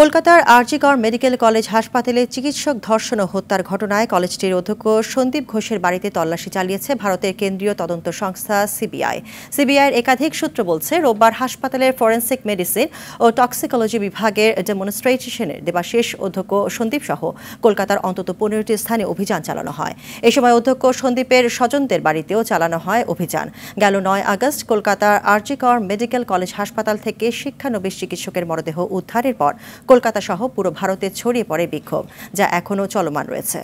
কলকাতার আরজিগড় medical college হাসপাতালে চিকিৎসক ধর্ষণ ও হত্যার ঘটনায় কলেজটির অধ্যক্ষ সন্দীপ ঘোষের বাড়িতে তল্লাশি চালিয়েছে ভারতের কেন্দ্রীয় তদন্ত সংস্থা সিবিআই সিবিআইয়ের একাধিক সূত্র বলছে রোববার হাসপাতালের ফরেন্সিক মেডিসিন ও টক্সিকোলজি বিভাগের ডেমনস্ট্রেশনের দেবাশেষ অধ্যক্ষ সন্দীপ সহ কলকাতার অন্তত পনেরোটি স্থানে অভিযান চালানো হয় এ সময় অধ্যক্ষ সন্দীপের স্বজনদের বাড়িতেও চালানো হয় অভিযান গেল নয় আগস্ট কলকাতার আরজিকর মেডিকেল কলেজ হাসপাতাল থেকে শিক্ষানবিশ চিকিৎসকের মরদেহ উদ্ধারের পর কলকাতা সহ পুরো ভারতে ছড়িয়ে পড়ে বিক্ষোভ যা এখনও চলমান রয়েছে